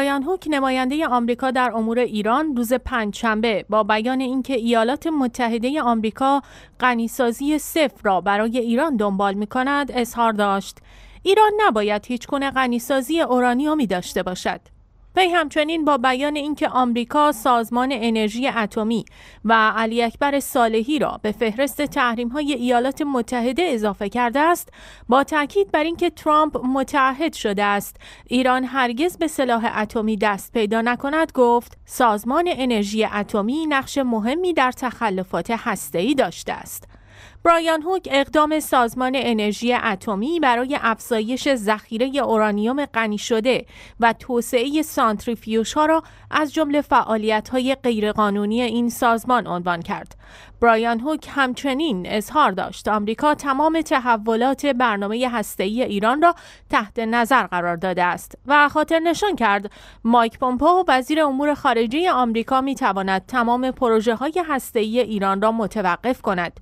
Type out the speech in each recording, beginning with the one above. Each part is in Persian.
برایان هوک نماینده آمریکا در امور ایران روز پنجشنبه با بیان اینکه ایالات متحده آمریکا غنیسازی صفر را برای ایران دنبال می کند اظهار داشت ایران نباید هیچ کنه غنیسازی اورانیومی داشته باشد پی همچنین با بیان اینکه آمریکا سازمان انرژی اتمی و علی اکبر صالحی را به فهرست های ایالات متحده اضافه کرده است با تاکید بر اینکه ترامپ متعهد شده است ایران هرگز به سلاح اتمی دست پیدا نکند گفت سازمان انرژی اتمی نقش مهمی در تخلفات هسته‌ای داشته است برایان هوک اقدام سازمان انرژی اتمی برای افزایش ذخیره اورانیوم غنی شده و توسعه سانتریفیوژها را از جمله فعالیت‌های غیرقانونی این سازمان عنوان کرد. برایان هوک همچنین اظهار داشت آمریکا تمام تحولات برنامه هسته‌ای ایران را تحت نظر قرار داده است و خاطر نشان کرد مایک و وزیر امور خارجه آمریکا می‌تواند تمام پروژه‌های هسته‌ای ایران را متوقف کند.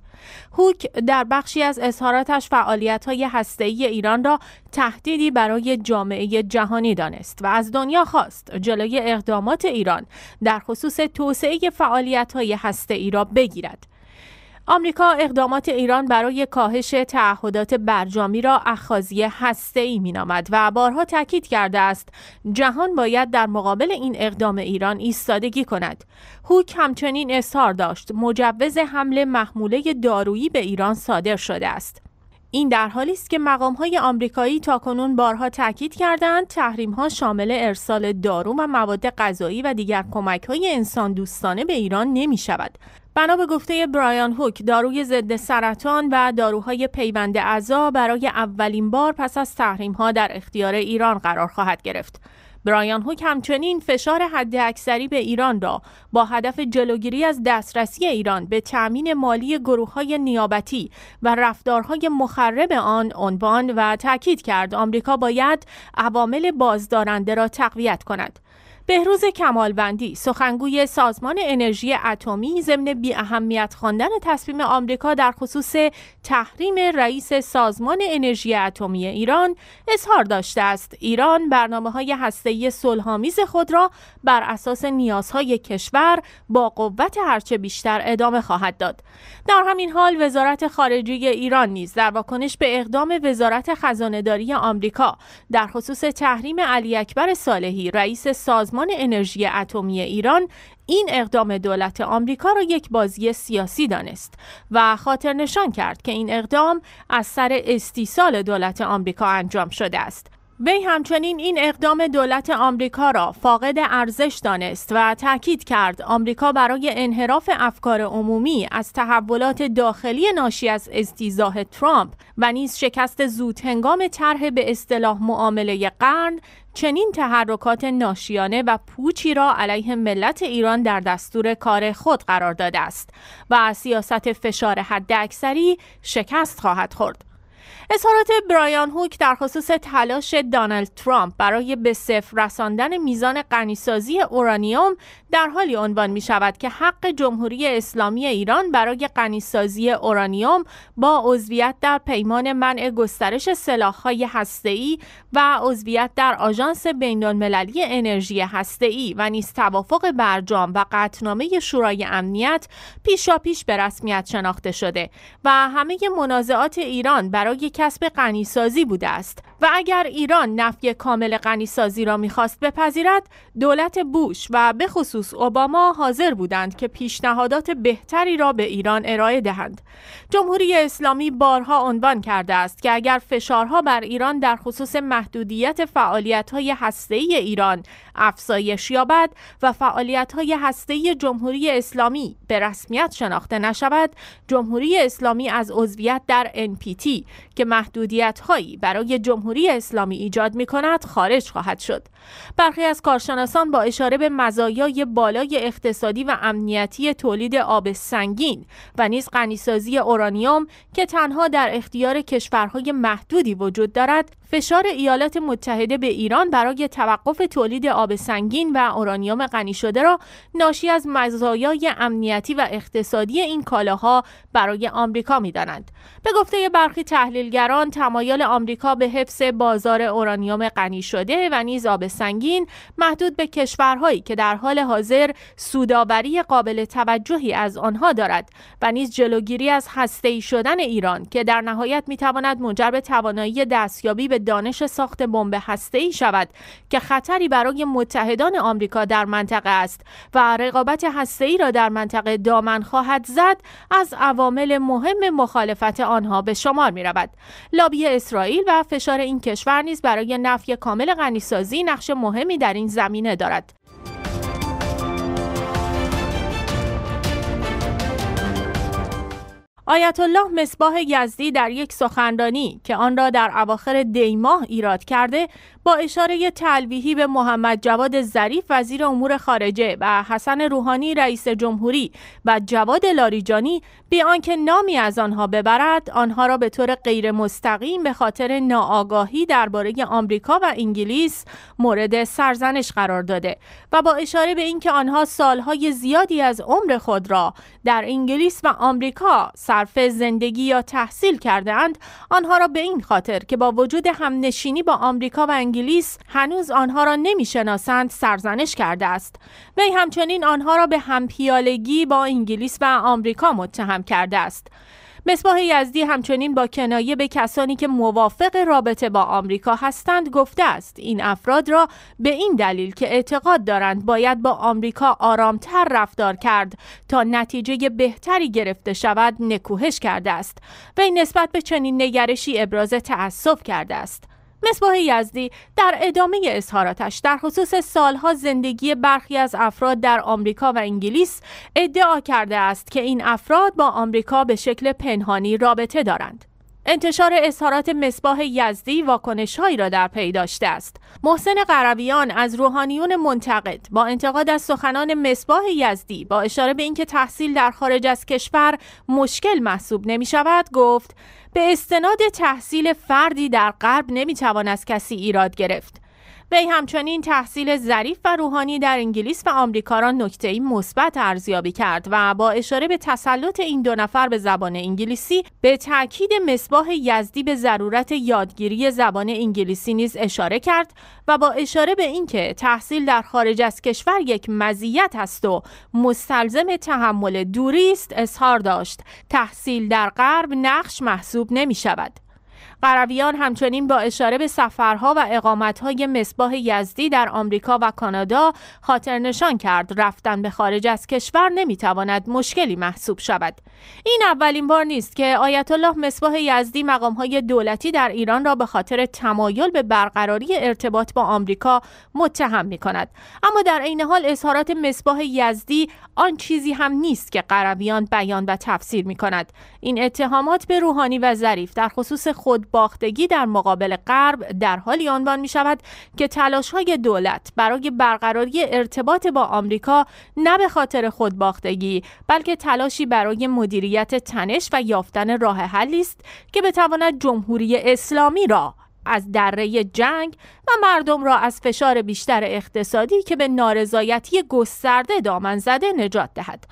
در بخشی از اظهاراتش فعالیت های ای ایران را تهدیدی برای جامعه جهانی دانست و از دنیا خواست جلوی اقدامات ایران در خصوص توسعه فعالیت های ای را بگیرد. آمریکا اقدامات ایران برای کاهش تعهدات برجامی را اخاذی می نامد و بارها تاکید کرده است جهان باید در مقابل این اقدام ایران ایستادگی کند. هوک همچنین اظهار داشت مجوز حمل محموله دارویی به ایران صادر شده است. این در حالی است که مقام های آمریکایی تاکنون بارها تاکید کردند تحریم ها شامل ارسال دارو و مواد غذایی و دیگر کمک های انسان دوستانه به ایران نمی شود بنا به گفته برایان هوک داروی ضد سرطان و داروهای پیوند اعضا برای اولین بار پس از تحریم ها در اختیار ایران قرار خواهد گرفت برایان هوک همچنین فشار حد اکثری به ایران را با هدف جلوگیری از دسترسی ایران به تأمین مالی گروه های نیابتی و رفتارهای مخرب آن عنوان و تاکید کرد آمریکا باید عوامل بازدارنده را تقویت کند بهروز کمالبندی سخنگوی سازمان انرژی اتمی ضمن بی اهمیت خواندن تصمیم آمریکا در خصوص تحریم رئیس سازمان انرژی اتمی ایران اظهار داشته است ایران برنامه های هسته‌ای صلحآمیز خود را بر اساس نیازهای کشور با قوت هرچه بیشتر ادامه خواهد داد در همین حال وزارت خارجه ایران نیز در واکنش به اقدام وزارت خزانهداری آمریکا در خصوص تحریم علی اکبر صالحی رئیس سازمان انرژی اتمی ایران این اقدام دولت آمریکا را یک بازی سیاسی دانست و خاطر نشان کرد که این اقدام از سر استیصال دولت آمریکا انجام شده است وی همچنین این اقدام دولت آمریکا را فاقد ارزش دانست و تاکید کرد آمریکا برای انحراف افکار عمومی از تحولات داخلی ناشی از استیزاه ترامپ و نیز شکست زود هنگام طرح به اصطلاح معامله قرن چنین تحرکات ناشیانه و پوچی را علیه ملت ایران در دستور کار خود قرار داده است و سیاست فشار حداکثری شکست خواهد خورد اظهارات برایان هوک در خصوص تلاش دانالد ترامپ برای به صفر رساندن میزان غنیسازی اورانیوم در حالی عنوان می شود که حق جمهوری اسلامی ایران برای غنیسازی اورانیوم با عضویت در پیمان منع گسترش سلاح‌های هسته‌ای و عضویت در آژانس بین‌المللی انرژی هسته‌ای و نیز توافق برجام و قطعنامه شورای امنیت پیشاپیش به رسمیت شناخته شده و همه منازعات ایران برای کسب غنیسازی بوده است و اگر ایران نفی کامل غنیسازی را میخواست بپذیرد دولت بوش و به خصوص اوباما حاضر بودند که پیشنهادات بهتری را به ایران ارائه دهند جمهوری اسلامی بارها عنوان کرده است که اگر فشارها بر ایران در خصوص محدودیت فعالیت‌های هسته‌ای ایران افزایش یابد و فعالیت‌های هسته‌ای جمهوری اسلامی به رسمیت شناخته نشود جمهوری اسلامی از عضویت در NPT که محدودیت هایی برای جمهوری اسلامی ایجاد می کند خارج خواهد شد. برخی از کارشناسان با اشاره به مزایای بالای اقتصادی و امنیتی تولید آب سنگین و نیز غنیسازی اورانیوم که تنها در اختیار کشورهای محدودی وجود دارد، فشار ایالات متحده به ایران برای توقف تولید آب سنگین و اورانیوم غنی شده را ناشی از مزایای امنیتی و اقتصادی این کالاها برای آمریکا میدانند. به گفته برخی تحلیل گران تمایل آمریکا به حفظ بازار اورانیوم غنی شده و نیز آب سنگین محدود به کشورهایی که در حال حاضر سوداوری قابل توجهی از آنها دارد و نیز جلوگیری از هسته‌ای شدن ایران که در نهایت میتواند منجر به توانایی دستیابی به دانش ساخت بمب هسته‌ای شود که خطری برای متحدان آمریکا در منطقه است و رقابت هسته‌ای را در منطقه دامن خواهد زد از عوامل مهم مخالفت آنها به شمار می رود. لابی اسرائیل و فشار این کشور نیز برای نفی کامل غنیسازی نقش مهمی در این زمینه دارد آیت الله مصباح یزدی در یک سخنرانی که آن را در اواخر دیماه ایراد کرده با اشاره تلویحی به محمد جواد ظریف وزیر امور خارجه و حسن روحانی رئیس جمهوری و جواد لاریجانی به آنکه نامی از آنها ببرد آنها را به طور غیر مستقیم به خاطر ناآگاهی درباره آمریکا و انگلیس مورد سرزنش قرار داده و با اشاره به اینکه آنها سالهای زیادی از عمر خود را در انگلیس و آمریکا صرف زندگی یا تحصیل کرده اند آنها را به این خاطر که با وجود همنشینی با آمریکا و انگلیس هنوز آنها را نمیشناسند سرزنش کرده است وی همچنین آنها را به همپیالگی با انگلیس و آمریکا متهم کرده است مصباح یزدی همچنین با کنایه به کسانی که موافق رابطه با آمریکا هستند گفته است این افراد را به این دلیل که اعتقاد دارند باید با آمریکا آرامتر رفتار کرد تا نتیجه بهتری گرفته شود نکوهش کرده است وی نسبت به چنین نگرشی ابراز تأسف کرده است مصباح یزدی در ادامه اظهاراتش در خصوص سالها زندگی برخی از افراد در آمریکا و انگلیس ادعا کرده است که این افراد با آمریکا به شکل پنهانی رابطه دارند انتشار اظهارات مصباح یزدی واکنشهایی را در پی داشته است محسن قربیان از روحانیون منتقد با انتقاد از سخنان مصباح یزدی با اشاره به اینکه تحصیل در خارج از کشور مشکل محسوب نمی شود گفت به استناد تحصیل فردی در غرب نمی توان از کسی ایراد گرفت وی همچنین تحصیل ظریف و روحانی در انگلیس و آمریکا را نکته مثبت ارزیابی کرد و با اشاره به تسلط این دو نفر به زبان انگلیسی به تاکید مصباح یزدی به ضرورت یادگیری زبان انگلیسی نیز اشاره کرد و با اشاره به اینکه تحصیل در خارج از کشور یک مزیت است و مستلزم تحمل دوری است اظهار داشت تحصیل در غرب نقش محسوب نمی شود قرویان همچنین با اشاره به سفرها و اقامتهای مصباح یزدی در آمریکا و کانادا خاطرنشان کرد رفتن به خارج از کشور نمیتواند مشکلی محسوب شود این اولین بار نیست که آیت الله مصباح یزدی مقامهای دولتی در ایران را به خاطر تمایل به برقراری ارتباط با آمریکا متهم می کند اما در عین حال اظهارات مصباح یزدی آن چیزی هم نیست که قرویان بیان و تفسیر می کند این اتهامات به روحانی و ظریف در خصوص خود باختگی در مقابل غرب در حالی عنوان می شود که تلاش های دولت برای برقراری ارتباط با آمریکا نه به خاطر خود باختگی بلکه تلاشی برای مدیریت تنش و یافتن راه حلی است که بتواند جمهوری اسلامی را از دره جنگ و مردم را از فشار بیشتر اقتصادی که به نارضایتی گسترده دامن زده نجات دهد.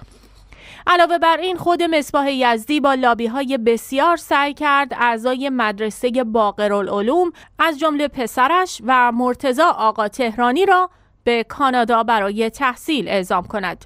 علاوه بر این خود مصباح یزدی با لابی های بسیار سعی کرد اعضای مدرسه باقرالعلوم از جمله پسرش و مرتزا آقا تهرانی را به کانادا برای تحصیل اعزام کند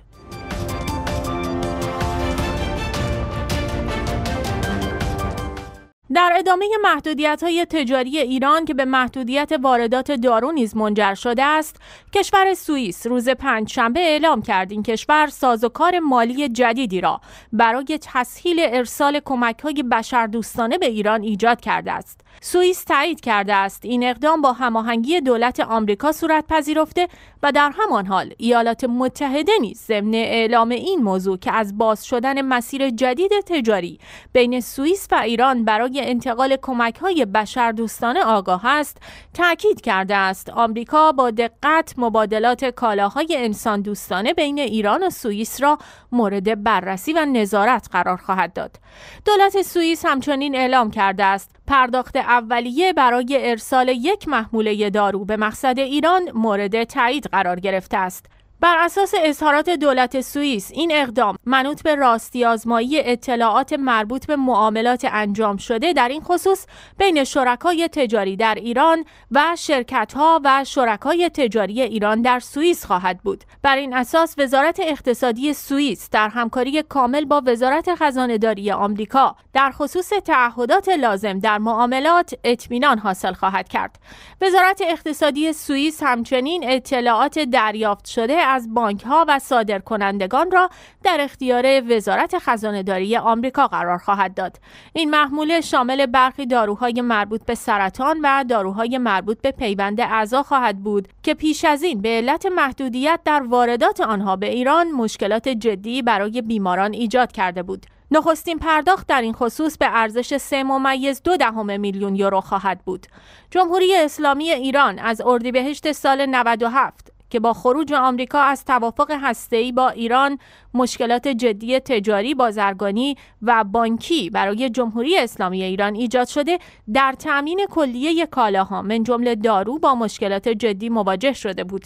در ادامه محدودیت های تجاری ایران که به محدودیت واردات دارو نیز منجر شده است، کشور سوئیس روز شنبه اعلام کرد این کشور سازوکار مالی جدیدی را برای تسهیل ارسال کمک های بشردوستانه به ایران ایجاد کرده است. سوئیس تایید کرده است این اقدام با هماهنگی دولت آمریکا صورت پذیرفته و در همان حال ایالات متحده نیز ضمن اعلام این موضوع که از باز شدن مسیر جدید تجاری بین سوئیس و ایران برای انتقال کمک های بشردوستانه آگاه است تاکید کرده است آمریکا با دقت مبادلات کالاهای انسان دوستانه بین ایران و سوئیس را مورد بررسی و نظارت قرار خواهد داد دولت سوئیس همچنین اعلام کرده است پرداخت اولیه برای ارسال یک محموله دارو به مقصد ایران مورد تایید قرار گرفته است بر اساس اظهارات دولت سوئیس این اقدام منوط به راستی آزمایی اطلاعات مربوط به معاملات انجام شده در این خصوص بین شرکای تجاری در ایران و شرکتها و شرکای تجاری ایران در سوئیس خواهد بود بر این اساس وزارت اقتصادی سوئیس در همکاری کامل با وزارت خزانهداری آمریکا در خصوص تعهدات لازم در معاملات اطمینان حاصل خواهد کرد وزارت اقتصادی سوئیس همچنین اطلاعات دریافت شده از بانک ها و کنندگان را در اختیار وزارت داری آمریکا قرار خواهد داد این محموله شامل برخی داروهای مربوط به سرطان و داروهای مربوط به پیوند اعضا خواهد بود که پیش از این به علت محدودیت در واردات آنها به ایران مشکلات جدی برای بیماران ایجاد کرده بود نخستین پرداخت در این خصوص به ارزش سه ممیز دو دهم میلیون یورو خواهد بود. جمهوری اسلامی ایران از اردیبهشت سال 97 که با خروج آمریکا از توافق هسته‌ای با ایران مشکلات جدی تجاری، بازرگانی و بانکی برای جمهوری اسلامی ایران ایجاد شده، در تأمین کلیه کالاها من جمله دارو با مشکلات جدی مواجه شده بود.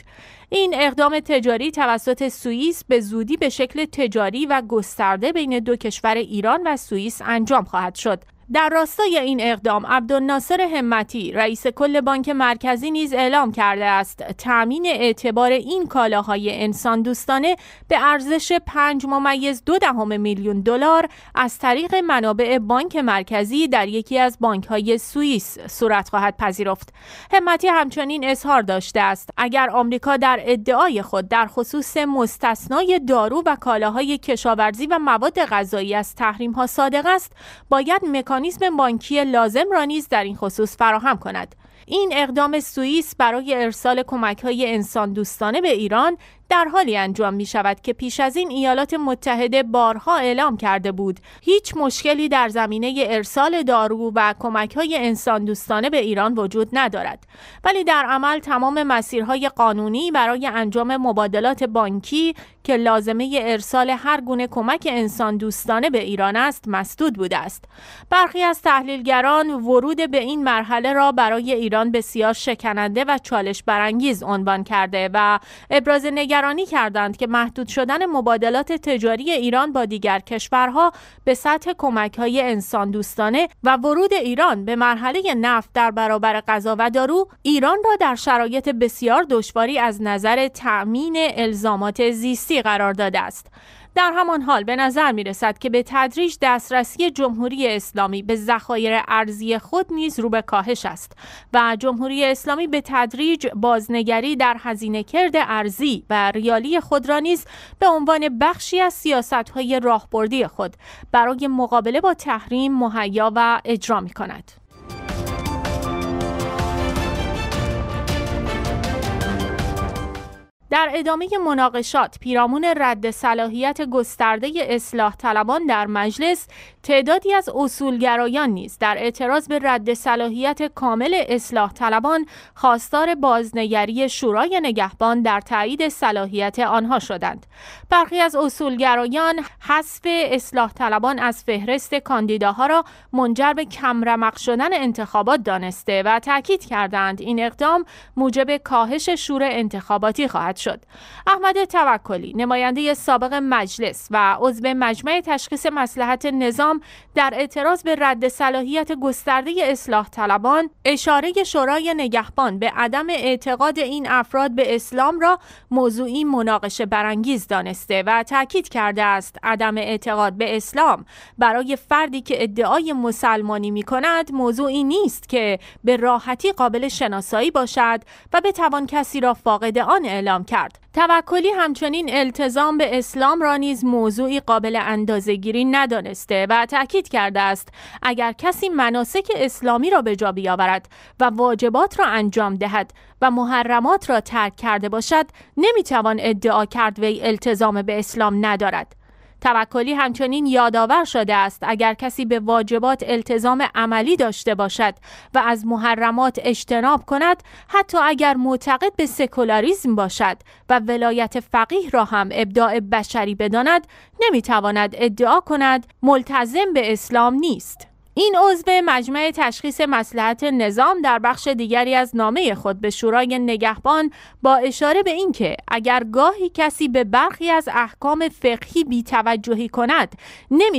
این اقدام تجاری توسط سوئیس به زودی به شکل تجاری و گسترده بین دو کشور ایران و سوئیس انجام خواهد شد. در راستای این اقدام عبدالناصر همتی رئیس کل بانک مرکزی نیز اعلام کرده است تامین اعتبار این کالاهای انسان دوستانه به ارزش 5 ممیز دو دهم میلیون دلار از طریق منابع بانک مرکزی در یکی از بانک های سوئیس صورت خواهد پذیرفت همتی همچنین اظهار داشته است اگر آمریکا در ادعای خود در خصوص مستثنای دارو و کالاهای کشاورزی و مواد غذایی از تحریم ها صادق است باید مکان مکانیزم بانکی لازم را نیز در این خصوص فراهم کند این اقدام سوئیس برای ارسال کمک های انسان دوستانه به ایران در حالی انجام می شود که پیش از این ایالات متحده بارها اعلام کرده بود هیچ مشکلی در زمینه ارسال دارو و کمک های انسان دوستانه به ایران وجود ندارد ولی در عمل تمام مسیرهای قانونی برای انجام مبادلات بانکی که لازمه ارسال هر گونه کمک انسان دوستانه به ایران است مسدود بوده است برخی از تحلیلگران ورود به این مرحله را برای ایران بسیار شکننده و چالش برانگیز عنوان کرده و ابراز نگرانی کردند که محدود شدن مبادلات تجاری ایران با دیگر کشورها به سطح کمک های انسان دوستانه و ورود ایران به مرحله نفت در برابر غذا و دارو ایران را در شرایط بسیار دشواری از نظر تأمین الزامات زیستی قرار داده است. در همان حال به نظر می رسد که به تدریج دسترسی جمهوری اسلامی به ذخایر ارزی خود نیز رو به کاهش است و جمهوری اسلامی به تدریج بازنگری در هزینه کرد ارزی و ریالی خود را نیز به عنوان بخشی از سیاست های راهبردی خود برای مقابله با تحریم مهیا و اجرا می کند. در ادامه مناقشات پیرامون رد صلاحیت گسترده اصلاح طلبان در مجلس تعدادی از اصولگرایان نیز در اعتراض به رد صلاحیت کامل اصلاح طلبان خواستار بازنگری شورای نگهبان در تایید صلاحیت آنها شدند برخی از اصولگرایان حذف اصلاح طلبان از فهرست کاندیداها را منجر به کمرمق شدن انتخابات دانسته و تاکید کردند این اقدام موجب کاهش شور انتخاباتی خواهد شد احمد توکلی نماینده سابق مجلس و عضو مجمع تشخیص مسلحت نظام در اعتراض به رد صلاحیت گسترده اصلاح طلبان اشاره شورای نگهبان به عدم اعتقاد این افراد به اسلام را موضوعی مناقشه برانگیز دانسته و تاکید کرده است عدم اعتقاد به اسلام برای فردی که ادعای مسلمانی می کند موضوعی نیست که به راحتی قابل شناسایی باشد و بتوان کسی را فاقد آن اعلام کرد. توکلی همچنین التزام به اسلام را نیز موضوعی قابل اندازهگیری ندانسته و تاکید کرده است اگر کسی مناسک اسلامی را به جا بیاورد و واجبات را انجام دهد و محرمات را ترک کرده باشد نمیتوان ادعا کرد وی التزام به اسلام ندارد توکلی همچنین یادآور شده است اگر کسی به واجبات التزام عملی داشته باشد و از محرمات اجتناب کند حتی اگر معتقد به سکولاریزم باشد و ولایت فقیه را هم ابداع بشری بداند نمیتواند ادعا کند ملتزم به اسلام نیست این عضو مجمع تشخیص مسلحت نظام در بخش دیگری از نامه خود به شورای نگهبان با اشاره به اینکه اگر گاهی کسی به برخی از احکام فقهی توجهی کند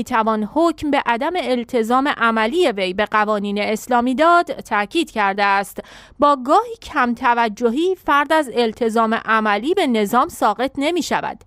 توان حکم به عدم التزام عملی وی به قوانین اسلامی داد تاکید کرده است با گاهی کم توجهی فرد از التزام عملی به نظام ساقط نمی شود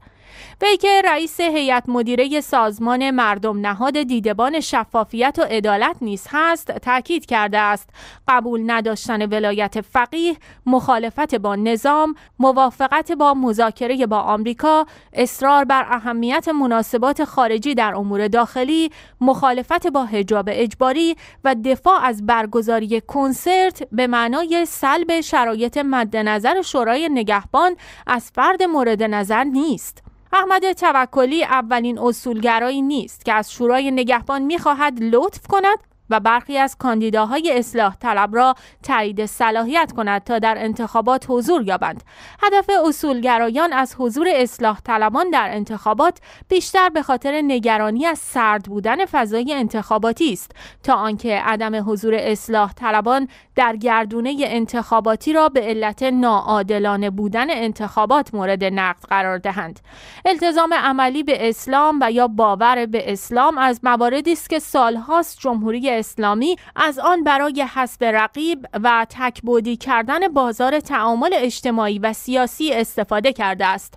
وی که رئیس هیئت مدیره سازمان مردم نهاد دیدبان شفافیت و عدالت نیست هست تاکید کرده است قبول نداشتن ولایت فقیه مخالفت با نظام موافقت با مذاکره با آمریکا اصرار بر اهمیت مناسبات خارجی در امور داخلی مخالفت با حجاب اجباری و دفاع از برگزاری کنسرت به معنای سلب شرایط مد نظر شورای نگهبان از فرد مورد نظر نیست احمد توکلی اولین اصولگرایی نیست که از شورای نگهبان میخواهد لطف کند و برخی از کاندیداهای اصلاح طلب را تایید صلاحیت کند تا در انتخابات حضور یابند هدف اصولگرایان از حضور اصلاح طلبان در انتخابات بیشتر به خاطر نگرانی از سرد بودن فضای انتخاباتی است تا آنکه عدم حضور اصلاح طلبان در گردونه انتخاباتی را به علت ناعادلانه بودن انتخابات مورد نقد قرار دهند التزام عملی به اسلام و یا باور به اسلام از مواردی است که سالهاست جمهوری اسلامی از آن برای حسب رقیب و تکبودی کردن بازار تعامل اجتماعی و سیاسی استفاده کرده است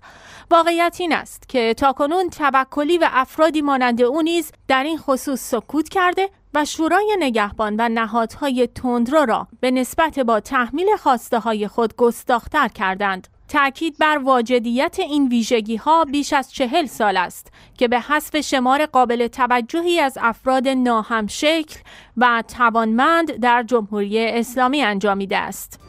واقعیت این است که تاکنون توکلی و افرادی مانند او نیز در این خصوص سکوت کرده و شورای نگهبان و نهادهای تندرو را به نسبت با تحمیل خواسته های خود گستاختر کردند تأکید بر واجدیت این ویژگی ها بیش از چهل سال است که به حذف شمار قابل توجهی از افراد ناهمشکل و توانمند در جمهوری اسلامی انجامیده است.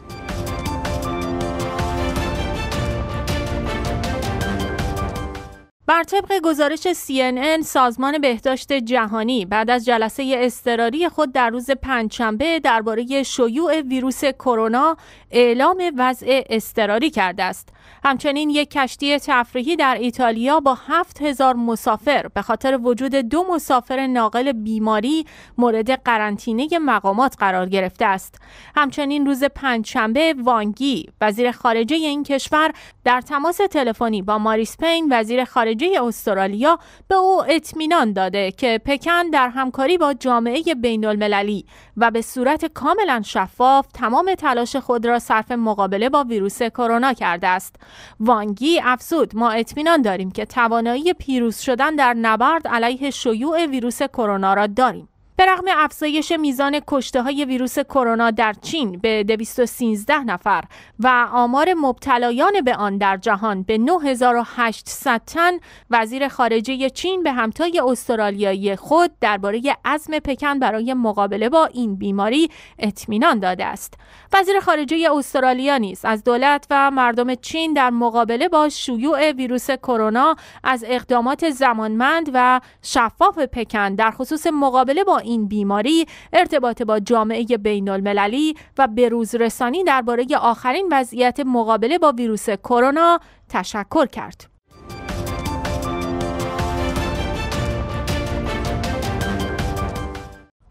بر طبق گزارش CNN سازمان بهداشت جهانی بعد از جلسه اضطراری خود در روز پنجشنبه درباره شیوع ویروس کرونا اعلام وضع اضطراری کرده است. همچنین یک کشتی تفریحی در ایتالیا با 7000 مسافر به خاطر وجود دو مسافر ناقل بیماری مورد قرنطینه مقامات قرار گرفته است. همچنین روز پنجشنبه وانگی وزیر خارجه این کشور در تماس تلفنی با پین، وزیر خارجه خارجه استرالیا به او اطمینان داده که پکن در همکاری با جامعه بین المللی و به صورت کاملا شفاف تمام تلاش خود را صرف مقابله با ویروس کرونا کرده است. وانگی افزود ما اطمینان داریم که توانایی پیروز شدن در نبرد علیه شیوع ویروس کرونا را داریم. به رغم افزایش میزان کشته های ویروس کرونا در چین به 213 نفر و آمار مبتلایان به آن در جهان به 9800 تن وزیر خارجه چین به همتای استرالیایی خود درباره عزم پکن برای مقابله با این بیماری اطمینان داده است وزیر خارجه استرالیا نیز از دولت و مردم چین در مقابله با شیوع ویروس کرونا از اقدامات زمانمند و شفاف پکن در خصوص مقابله با این بیماری ارتباط با جامعه بین المللی و بروز رسانی درباره آخرین وضعیت مقابله با ویروس کرونا تشکر کرد.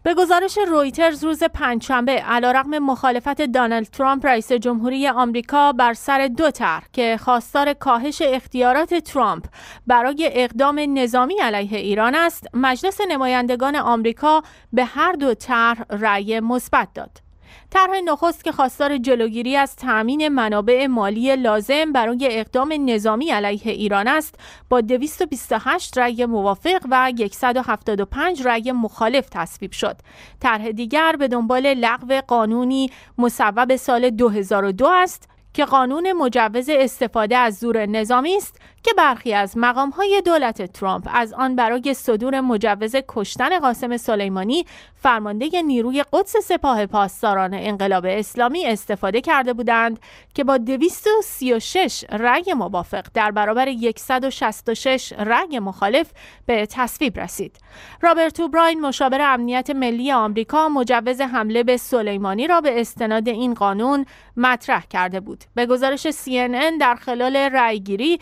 به گزارش رویترز روز پنجشنبه علیرغم مخالفت دانالد ترامپ رئیس جمهوری آمریکا بر سر دو طرح که خواستار کاهش اختیارات ترامپ برای اقدام نظامی علیه ایران است مجلس نمایندگان آمریکا به هر دو طرح رأی مثبت داد طرح نخست که خواستار جلوگیری از تامین منابع مالی لازم برای اقدام نظامی علیه ایران است با 228 رأی موافق و 175 رأی مخالف تصویب شد طرح دیگر به دنبال لغو قانونی مصوب سال 2002 است که قانون مجوز استفاده از زور نظامی است که برخی از های دولت ترامپ از آن برای صدور مجوز کشتن قاسم سلیمانی فرمانده نیروی قدس سپاه پاسداران انقلاب اسلامی استفاده کرده بودند که با 236 رأی موافق در برابر 166 رأی مخالف به تصویب رسید. رابرت اوبراین مشاور امنیت ملی آمریکا مجوز حمله به سلیمانی را به استناد این قانون مطرح کرده بود. به گزارش CNN در خلال رأیگیری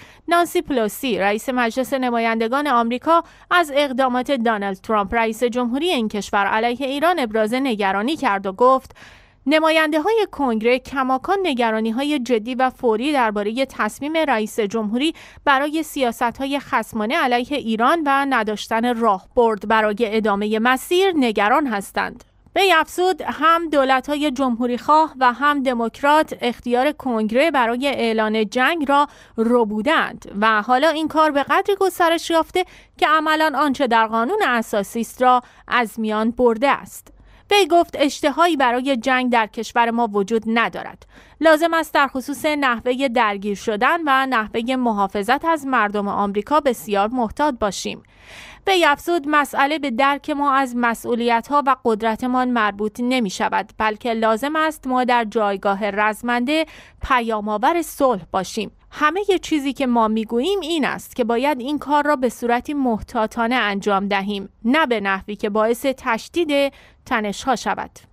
نانسی پلوسی رئیس مجلس نمایندگان آمریکا از اقدامات دانالد ترامپ رئیس جمهوری این کشور علیه ایران ابراز نگرانی کرد و گفت نماینده های کنگره کماکان نگرانی های جدی و فوری درباره تصمیم رئیس جمهوری برای سیاست های خسمانه علیه ایران و نداشتن راهبرد برای ادامه مسیر نگران هستند. به افزود هم دولت های جمهوری خواه و هم دموکرات اختیار کنگره برای اعلان جنگ را ربودند و حالا این کار به قدری گسترش یافته که عملا آنچه در قانون اساسی است را از میان برده است. وی گفت اشتهایی برای جنگ در کشور ما وجود ندارد لازم است در خصوص نحوه درگیر شدن و نحوه محافظت از مردم آمریکا بسیار محتاط باشیم به افزود مسئله به درک ما از مسئولیت ها و قدرتمان مربوط نمی شود بلکه لازم است ما در جایگاه رزمنده پیامآور صلح باشیم همه چیزی که ما میگوییم این است که باید این کار را به صورتی محتاطانه انجام دهیم نه به نحوی که باعث تشدید تنشها شود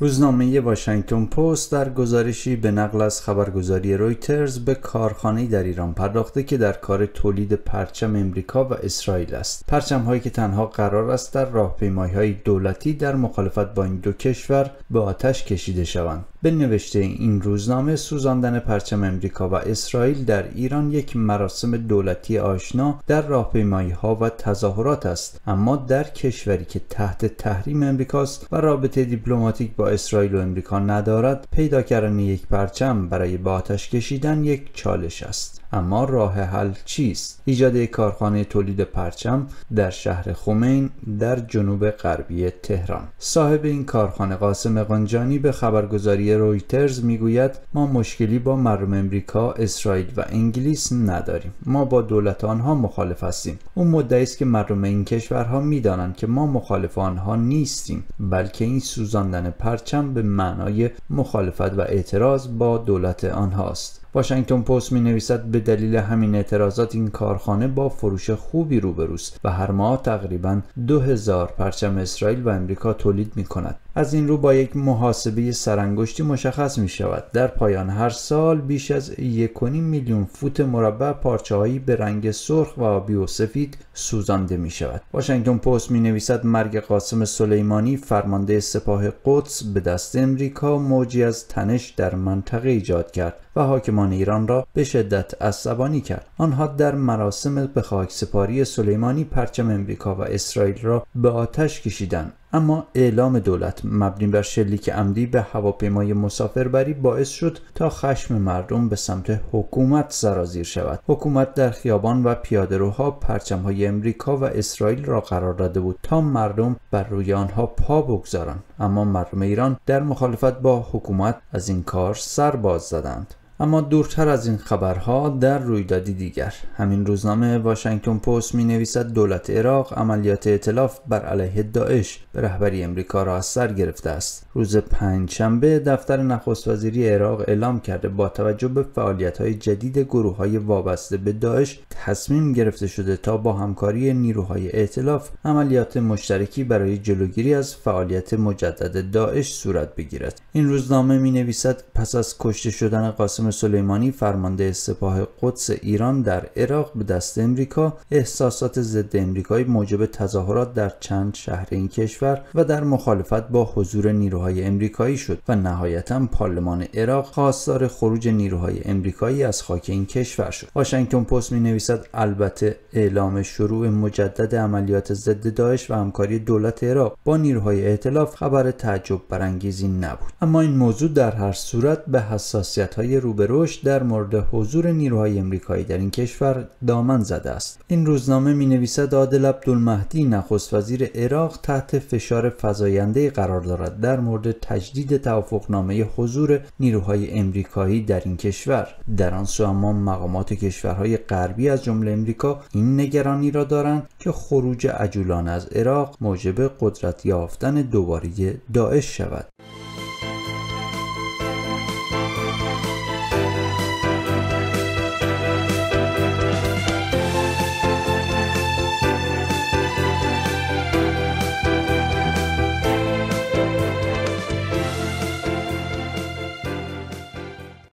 روزنامه واشنگتن پست در گزارشی به نقل از خبرگزاری رویترز به کارخانه در ایران پرداخته که در کار تولید پرچم امریکا و اسرائیل است پرچم هایی که تنها قرار است در راهپیمایی های دولتی در مخالفت با این دو کشور به آتش کشیده شوند به نوشته این روزنامه سوزاندن پرچم امریکا و اسرائیل در ایران یک مراسم دولتی آشنا در راهپیمایی ها و تظاهرات است اما در کشوری که تحت تحریم امریکاست و رابطه دیپلماتیک با اسرائیل و امریکا ندارد پیدا کردن یک پرچم برای به آتش کشیدن یک چالش است اما راه حل چیست ایجاد یک کارخانه تولید پرچم در شهر خمین در جنوب غربی تهران صاحب این کارخانه قاسم قنجانی به خبرگزاری رویترز میگوید ما مشکلی با مردم امریکا اسرائیل و انگلیس نداریم ما با دولت آنها مخالف هستیم او مدعی است که مردم این کشورها میدانند که ما مخالف آنها نیستیم بلکه این سوزاندن پرچم به معنای مخالفت و اعتراض با دولت آنهاست واشنگتن پست می نویسد به دلیل همین اعتراضات این کارخانه با فروش خوبی روبروست و هر ماه تقریبا 2000 پرچم اسرائیل و امریکا تولید می کند از این رو با یک محاسبه سرانگشتی مشخص می شود در پایان هر سال بیش از 1.5 میلیون فوت مربع پارچههایی به رنگ سرخ و آبی و سفید سوزانده می شود واشنگتن پست می نویسد مرگ قاسم سلیمانی فرمانده سپاه قدس به دست امریکا موجی از تنش در منطقه ایجاد کرد و حاکمان ایران را به شدت عصبانی کرد آنها در مراسم به خاک سپاری سلیمانی پرچم امریکا و اسرائیل را به آتش کشیدند اما اعلام دولت مبنی بر شلیک عمدی به هواپیمای مسافربری باعث شد تا خشم مردم به سمت حکومت سرازیر شود حکومت در خیابان و پیادهروها پرچمهای امریکا و اسرائیل را قرار داده بود تا مردم بر روی آنها پا بگذارند اما مردم ایران در مخالفت با حکومت از این کار سر باز زدند اما دورتر از این خبرها در رویدادی دیگر همین روزنامه واشنگتن پست می نویسد دولت عراق عملیات اطلاف بر علیه داعش به رهبری امریکا را از سر گرفته است روز پنجشنبه دفتر نخست وزیری عراق اعلام کرده با توجه به فعالیت های جدید گروه های وابسته به داعش تصمیم گرفته شده تا با همکاری نیروهای اعتلاف عملیات مشترکی برای جلوگیری از فعالیت مجدد داعش صورت بگیرد این روزنامه می نویسد پس از کشته شدن قاسم سلیمانی فرمانده سپاه قدس ایران در عراق به دست امریکا احساسات ضد امریکایی موجب تظاهرات در چند شهر این کشور و در مخالفت با حضور نیروهای امریکایی شد و نهایتا پارلمان عراق خواستار خروج نیروهای امریکایی از خاک این کشور شد واشنگتن پست می نویسد البته اعلام شروع مجدد عملیات ضد داعش و همکاری دولت عراق با نیروهای ائتلاف خبر تعجب برانگیزی نبود اما این موضوع در هر صورت به حساسیت های به رشد در مورد حضور نیروهای امریکایی در این کشور دامن زده است این روزنامه می نویسد عادل عبدالمهدی نخست وزیر عراق تحت فشار فزاینده قرار دارد در مورد تجدید توافقنامه حضور نیروهای امریکایی در این کشور در آن سو اما مقامات کشورهای غربی از جمله امریکا این نگرانی را دارند که خروج عجولان از عراق موجب قدرت یافتن دوباره داعش شود